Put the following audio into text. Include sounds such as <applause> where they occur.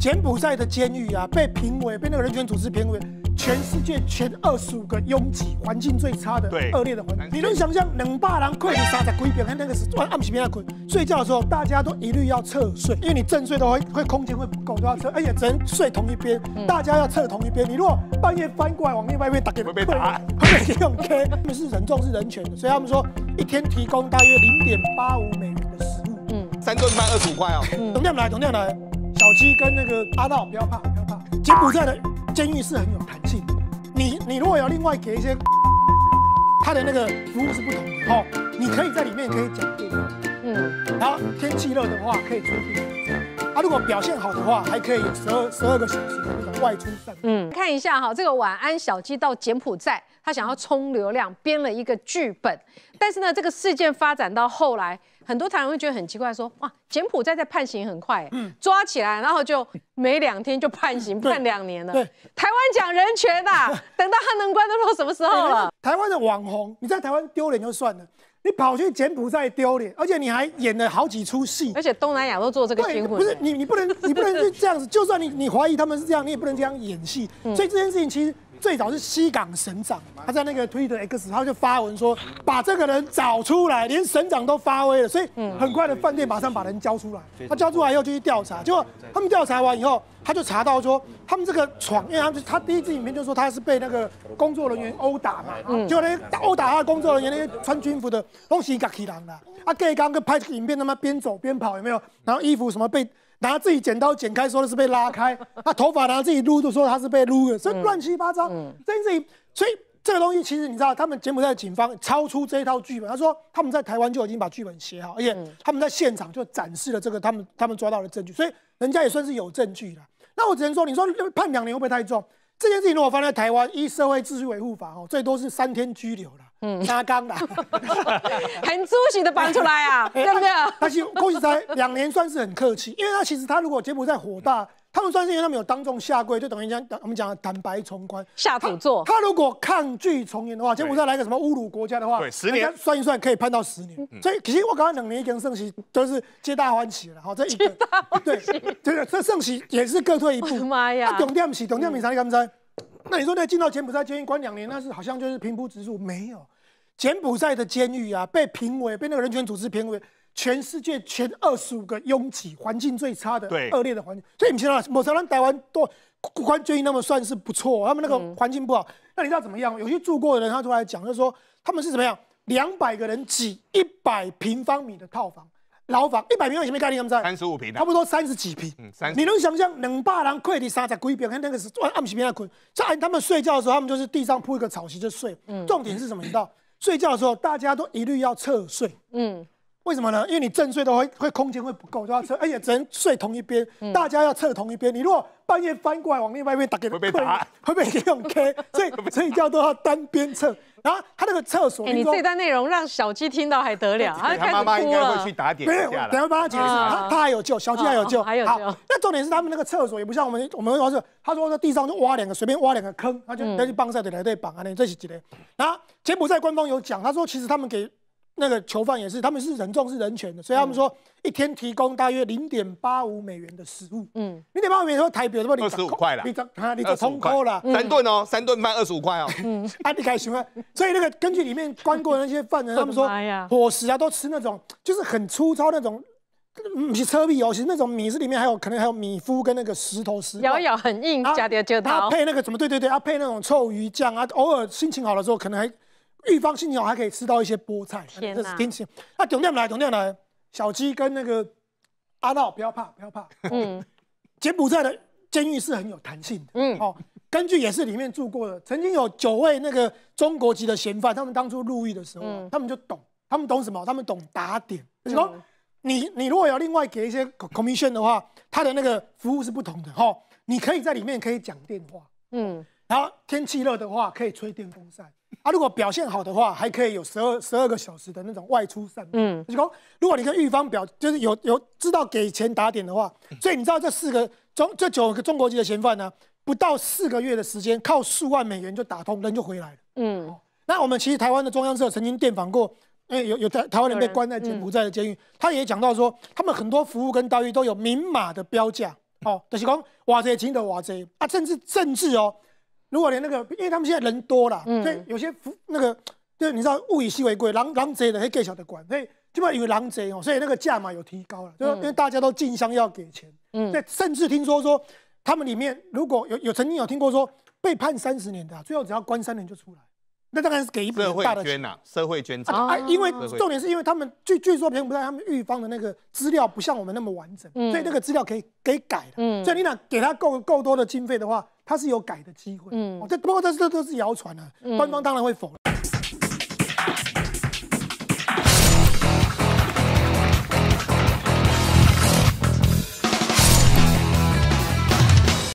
柬埔寨的监狱啊，被评为被那个人权组织评为全世界前二十五个拥挤、环境最差的、恶劣的环境。你能想象冷霸狼、克里斯莎在鬼看那个是按暗起边要滚？睡觉的时候大家都一律要侧睡，因为你正睡的话会空间会不够，都要侧，而且只能睡同一边，大家要侧同一边。你如果半夜翻过来往另外一边打，会被打。会被用 K，他们是人重是人权。所以他们说一天提供大约零点八五美元的食物，嗯，三顿饭二十五块哦。同样来，同样来。小鸡跟那个阿道不要怕，不要怕。柬埔寨的监狱是很有弹性，你你如果要另外给一些他的那个服务是不同的哦，你可以在里面可以讲电话，嗯，然后天气热的话可以吹电。如果表现好的话，还可以十二十二个小时的外出证。嗯，看一下哈，这个晚安小鸡到柬埔寨，他想要充流量，编了一个剧本。但是呢，这个事件发展到后来，很多台人会觉得很奇怪，说哇，柬埔寨在判刑很快，抓起来然后就没两天就判刑，<laughs> 判两年了。对，台湾讲人权呐，<laughs> 等到汉能关都关到什么时候了？台湾的网红，你在台湾丢脸就算了。你跑去柬埔寨丢脸，而且你还演了好几出戏，而且东南亚都做这个新闻，不是你，你不能，你不能是这样子。就算你，你怀疑他们是这样，你也不能这样演戏。所以这件事情其实。最早是西港省长他在那个推特 X，他就发文说把这个人找出来，连省长都发威了，所以很快的饭店马上把人交出来。他交出来以后就去调查，结果他们调查完以后，他就查到说他们这个闯，因为他就他第一支影片就说他是被那个工作人员殴打嘛，就那殴打他的工作人员那些穿军服的都是夹起人啦。啊，记刚跟拍影片，他妈边走边跑有没有？然后衣服什么被。拿自己剪刀剪开，说的是被拉开；他头发拿自己撸，都说他是被撸的，所以乱七八糟。这件事情，所以这个东西其实你知道，他们柬埔寨警方超出这一套剧本，他说他们在台湾就已经把剧本写好，而且他们在现场就展示了这个他们他们抓到的证据，所以人家也算是有证据的。那我只能说，你说判两年会不会太重？这件事情如果放在台湾，依社会秩序维护法哦，最多是三天拘留了。嗯，拉缸的，<laughs> 很出息的搬出来啊，<laughs> 对不对？但是郭启才两年算是很客气，因为他其实他如果柬埔寨火大，他们算是因为他们有当众下跪，就等于讲，我们讲坦白从宽，下土做。他如果抗拒从严的话，柬埔寨来个什么侮辱国家的话，对，十年算一算可以判到十年。所以其实我刚刚两年跟盛琦都是皆大欢喜了哈，这一个对，真的这盛琦也是各退一步。妈呀！啊，重点是重点是啥？你敢那你说那进到柬埔寨监狱关两年，那是好像就是平铺直入没有？柬埔寨的监狱啊，被评为被那个人权组织评为全世界前二十五个拥挤、环境最差的、对恶劣的环境。所以你知道吗？某常人台湾多关监狱那么算是不错，他们那个环境不好。那你知道怎么样？有些住过的人他出来讲，就是说他们是怎么样？两百个人挤一百平方米的套房。牢房一百平方什么概念？他们在三十五平，差不多三十几平。你能想象冷霸狼、魁地十几平？看那个是万万匹片的困，在他们睡觉的时候，他们就是地上铺一个草席就睡。重点是什么？你知道，睡觉的时候大家都一律要侧睡。嗯。为什么呢？因为你正睡的话，会空间会不够，就要侧，而 <laughs> 且只能睡同一边，大家要侧同一边。你如果半夜翻过来往另外一边打，给，<laughs> <laughs> 会被打，会被用 K。所以睡觉都要单边侧。然后他那个厕所，你这段内容让小鸡听到还得了，他妈妈开始哭了。没有，等会帮他解释，他他还有救，小鸡还有救。还有救。那重点是他们那个厕所也不像我们，我们卧室。他说在地上就挖两个，随便挖两个坑，他就要去绑赛队来对绑啊，这是几的。然后柬埔寨官方有讲，他说其实他们给。那个囚犯也是，他们是人重是人权的，所以他们说一天提供大约零点八五美元的食物。嗯，零点八五美元说台币是不是二十五块了？你这啊，你这通扣了。三顿哦，三顿半二十五块哦。<laughs> 嗯，啊，你敢喜欢？所以那个根据里面关过那些犯人，<laughs> 他们说伙食啊都吃那种就是很粗糙那种米车米哦，其实那种米是里面还有可能还有米麸跟那个石头石，咬咬很硬，加点芥他配那个怎么对对对啊？配那种臭鱼酱啊，偶尔心情好的时候，可能还。预防性鸟还可以吃到一些菠菜，天啊！那等一来，等一来，小鸡跟那个阿闹不要怕，不要怕。嗯，<laughs> 柬埔寨的监狱是很有弹性的。嗯，哦，根据也是里面住过的，曾经有九位那个中国籍的嫌犯，他们当初入狱的时候，他们就懂，他们懂什么？他们懂打点。你说你你如果要另外给一些 commission 的话，他的那个服务是不同的。哈，你可以在里面可以讲电话。嗯。他天气热的话，可以吹电风扇。他如果表现好的话，还可以有十二十二个小时的那种外出散步。嗯，就是如果你跟狱方表，就是有有知道给钱打点的话。所以你知道这四个中这九个中国籍的嫌犯呢，不到四个月的时间，靠数万美元就打通，人就回来了。嗯，那我们其实台湾的中央社曾经电访过，哎，有有台台湾人被关在柬埔寨的监狱，他也讲到说，他们很多服务跟待遇都有明码的标价。哦，就是讲，瓦贼钱的瓦贼啊，甚至政治哦。如果连那个，因为他们现在人多了，所以有些那个，就是你知道物以稀为贵，狼狼贼的会更晓得管，所以基本上有狼贼哦，所以那个价码有提高了，就是因为大家都竞相要给钱，嗯，对，甚至听说说他们里面如果有有曾经有听过说被判三十年的，最后只要关三年就出来，那当然是给一笔大的捐啊，社会捐赠啊，因为重点是因为他们据据说别不在，他们预方的那个资料不像我们那么完整，所以那个资料可以给改的，所以你想给他够够多的经费的话。他是有改的机会，嗯，这不过这这都是谣传了，官方当然会否认。